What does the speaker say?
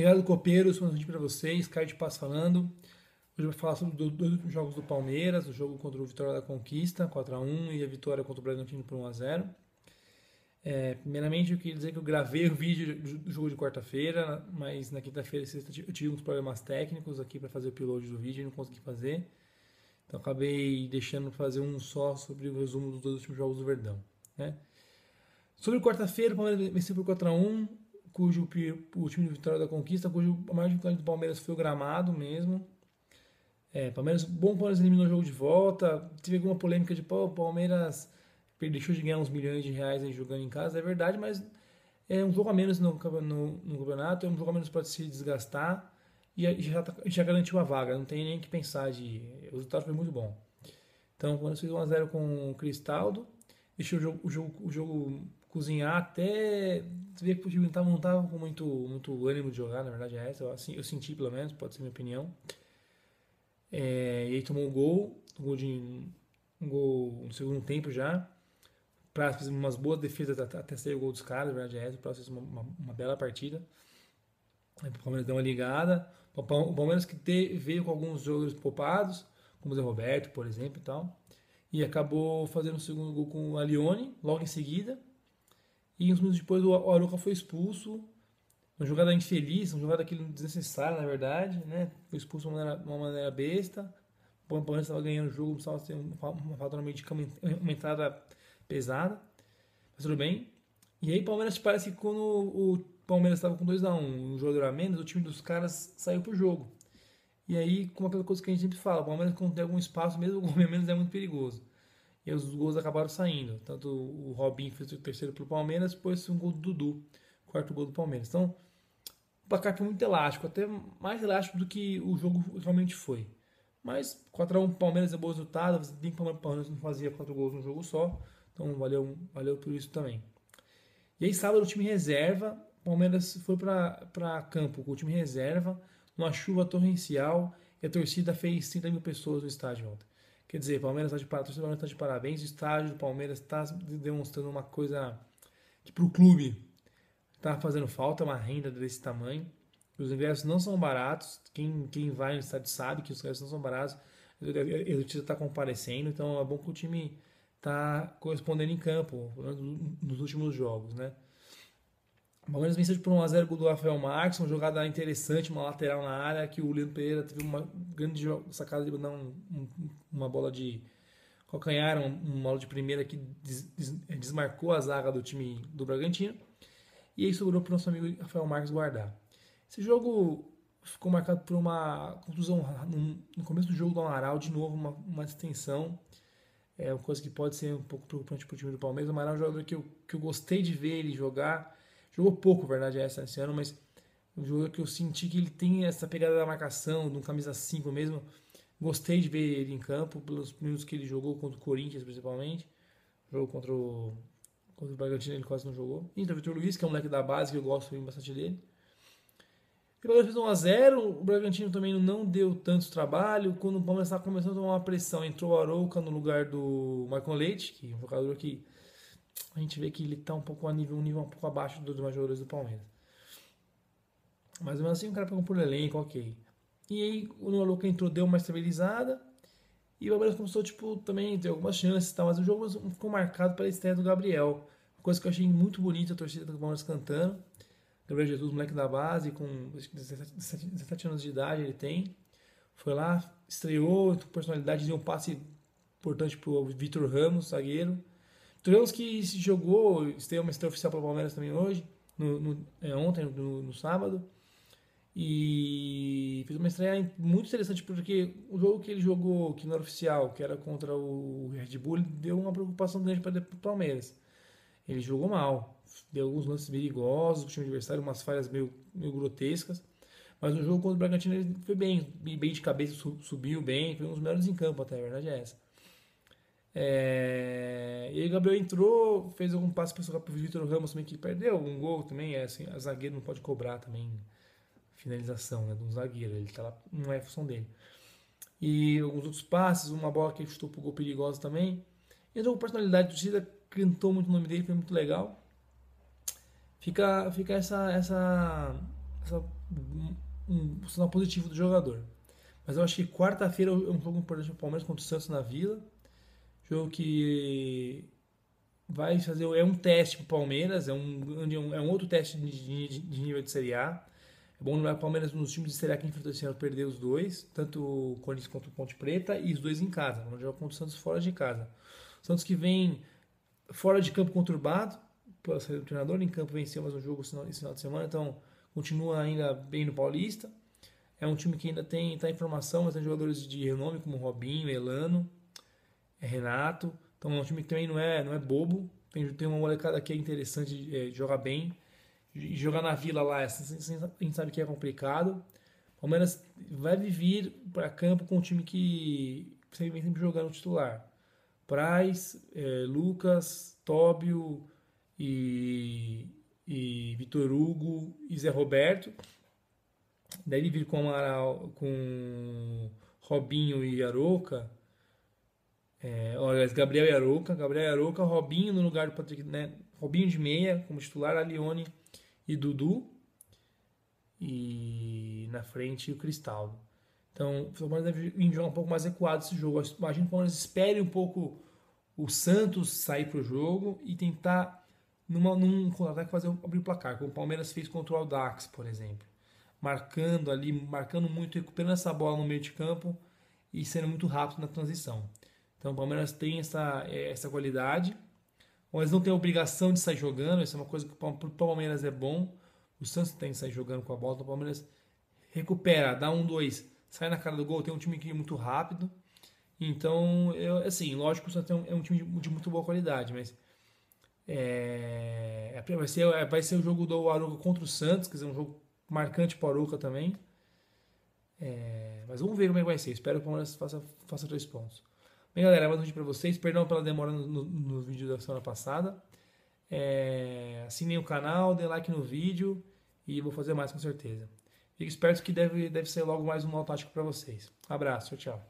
Obrigado, Copeiros, boa noite para vocês. Caio de Paz falando. Hoje eu vou falar sobre os dois últimos jogos do Palmeiras: o jogo contra o Vitória da Conquista, 4x1, e a vitória contra o Bragantino por 1x0. É, primeiramente, eu queria dizer que eu gravei o vídeo do jogo de quarta-feira, mas na quinta-feira e sexta eu tive uns problemas técnicos aqui para fazer o upload do vídeo e não consegui fazer. Então, acabei deixando fazer um só sobre o resumo dos dois últimos jogos do Verdão. Né? Sobre quarta-feira, o Palmeiras venceu por 4x1 cujo o time de Vitória da Conquista, cujo a maior dificuldade do Palmeiras foi o gramado mesmo. É, Palmeiras, bom Palmeiras eliminou o jogo de volta. Teve alguma polêmica de pô, o Palmeiras deixou de ganhar uns milhões de reais aí jogando em casa, é verdade, mas é um jogo a menos no, no, no campeonato, é um jogo a menos para se desgastar e já, tá, já garantiu a vaga, não tem nem que pensar de. O resultado foi muito bom. Então, quando fez 1x0 com o Cristaldo, deixou o jogo, o jogo, o jogo cozinhar até ver que o time não estava tá, tá com muito muito ânimo de jogar na verdade é essa eu, assim, eu senti pelo menos pode ser minha opinião é, e aí tomou um gol um gol de um gol no segundo tempo já para fez umas boas defesas até sair o gol dos caras na verdade é essa o Praz fez uma, uma, uma, bela partida aí, o Palmeiras deu uma ligada o Palmeiras que te, veio com alguns jogadores poupados como o Zé Roberto por exemplo e tal e acabou fazendo o segundo gol com o Alione logo em seguida e uns minutos depois o Aruca foi expulso. Uma jogada infeliz, uma jogada que desnecessária, na verdade, né? Foi expulso de uma maneira, uma maneira besta. O Palmeiras estava ganhando o jogo, precisava ter uma falta no meio de campo, uma entrada pesada. Mas tudo bem. E aí, o Palmeiras parece que quando o Palmeiras estava com 2x1, um jogador a menos, o time dos caras saiu pro jogo. E aí, como aquela coisa que a gente sempre fala, o Palmeiras, quando tem algum espaço, mesmo com o menos, é muito perigoso. E os gols acabaram saindo. Tanto o Robin fez o terceiro para o Palmeiras, depois um gol do Dudu, quarto gol do Palmeiras. Então, o placar foi muito elástico, até mais elástico do que o jogo realmente foi. Mas 4x1 Palmeiras é bom resultado, o Palmeiras não fazia quatro gols num jogo só. Então valeu, valeu por isso também. E aí sábado o time reserva, Palmeiras foi para campo com o time reserva, numa chuva torrencial, e a torcida fez 30 mil pessoas no estádio ontem. Quer dizer, Palmeiras está de, Palmeiras tá de parabéns, o estádio do Palmeiras está demonstrando uma coisa que para o clube está fazendo falta, uma renda desse tamanho. Os ingressos não são baratos, quem, quem vai no estádio sabe que os ingressos não são baratos. O time está comparecendo, então é bom que o time está correspondendo em campo nos últimos jogos, né? O Palmeiras venceu por 1x0 gol do Rafael Marques, uma jogada interessante, uma lateral na área, que o Leandro Pereira teve uma grande sacada de mandar um, um, uma bola de calcanhar, uma bola de primeira que des, des, eh, desmarcou a zaga do time do Bragantino. E aí sobrou para o nosso amigo Rafael Marques guardar. Esse jogo ficou marcado por uma contusão no começo do jogo do Amaral, de novo uma, uma extensão. É uma coisa que pode ser um pouco preocupante para o time do Palmeiras. O Amaral é um jogador que eu, que eu gostei de ver ele jogar. Jogou pouco, verdade, essa esse ano, mas um jogador que eu senti que ele tem essa pegada da marcação, de um camisa 5 mesmo. Gostei de ver ele em campo, pelos minutos que ele jogou contra o Corinthians, principalmente. Jogo contra o, contra o Bragantino ele quase não jogou. E o Vitor Luiz, que é um moleque da base, que eu gosto bastante dele. O Palmeiras fez 1x0, o Bragantino também não deu tanto trabalho. Quando o Palmeiras estava começando a tomar uma pressão, entrou o Arouca no lugar do Marcon Leite, que é um jogador que a gente vê que ele está um pouco a nível, um nível um pouco abaixo dos jogadores do Palmeiras. Mas mesmo assim o cara pegou por elenco, ok. E aí o Luka entrou, deu uma estabilizada. E o Palmeiras começou, tipo, também ter algumas chances e tal. Mas o jogo ficou marcado pela estreia do Gabriel. coisa que eu achei muito bonita, a torcida do Palmeiras cantando. Gabriel Jesus, moleque da base, com 17, 17 anos de idade ele tem. Foi lá, estreou, personalidade, deu um passe importante pro Vitor Ramos, zagueiro. Vitor Ramos que se jogou, estreou uma estreia oficial para o Palmeiras também hoje, no, no é, ontem, no, no sábado. E fez uma estreia muito interessante, porque o jogo que ele jogou, que não era oficial, que era contra o Red Bull, deu uma preocupação grande para o Palmeiras. Ele jogou mal, deu alguns lances perigosos, o time adversário, umas falhas meio, meio grotescas. Mas no jogo contra o Bragantino ele foi bem, bem de cabeça, subiu bem, foi um dos melhores em campo até, a verdade é essa. É... E aí o Gabriel entrou, fez algum passe para o Vitor Ramos também que perdeu, um gol também, é assim, a zagueiro não pode cobrar também finalização né, de um zagueiro. Ele tá lá, não é a função dele. E alguns outros passes, uma bola que ele chutou pro gol perigosa também. Entrou com personalidade, do Cida, cantou muito o nome dele, foi muito legal. Fica, fica essa, essa, essa um, um sinal positivo do jogador. Mas eu acho que quarta-feira é um jogo importante para o Palmeiras contra o Santos na Vila. Jogo que vai fazer. É um teste para o Palmeiras, é um, é um outro teste de, de, de nível de Série A é bom lembrar que o Palmeiras, nos times de Série A que enfrentou esse ano, perdeu os dois, tanto o Corinthians quanto o Ponte Preta, e os dois em casa. Não joga contra o Santos fora de casa. O Santos que vem fora de campo conturbado, pela saída do treinador, em campo venceu mais um jogo esse final de semana, então continua ainda bem no Paulista. É um time que ainda tem tá em formação, mas tem jogadores de renome como Robinho, Elano, é Renato. Então é um time que também não é, não é bobo. Tem, tem uma molecada que é interessante é, jogar bem. E jogar na vila lá, assim, a gente sabe que é complicado. O Palmeiras vai vir para campo com um time que sempre, sempre jogando titular. Praz, é, Lucas, Tóbio e, e Vitor Hugo e Zé Roberto. Deve vir com Amaral, com Robinho e Arouca. É, olha, Gabriel e Arouca. Gabriel e Arouca, Robinho no lugar do Patrick, né? Robinho de meia como titular, a Leone e Dudu. E na frente o Cristaldo. Então, o Palmeiras deve jogar um pouco mais recuado esse jogo. Imagino que o Palmeiras espere um pouco o Santos sair para o jogo e tentar, numa, num contra-ataque, fazer abrir o placar, como o Palmeiras fez contra o Aldax, por exemplo. Marcando ali, marcando muito, recuperando essa bola no meio de campo e sendo muito rápido na transição. Então, o Palmeiras tem essa, eh, essa qualidade mas não tem obrigação de sair jogando, isso é uma coisa que para o Palmeiras é bom. O Santos tem que sair jogando com a bola, então o Palmeiras recupera, dá um, dois, sai na cara do gol, tem um time que é muito rápido. Então, eu, assim, lógico que o Santos é um, é um time de, de, muito boa qualidade, mas eh, é, vai, ser, é, vai ser o jogo do Aruca contra o Santos, quer dizer, um jogo marcante para o Aruca também. É, mas vamos ver como é que vai ser. Espero que o Palmeiras faça, faça três pontos. Bem, galera, boa noite para vocês. Perdão pela demora no, no, no vídeo da semana passada. É, assinem o canal, dê like no vídeo e vou fazer mais com certeza. Fico esperto que deve, deve ser logo mais um mal tático para vocês. Abraço, tchau, tchau.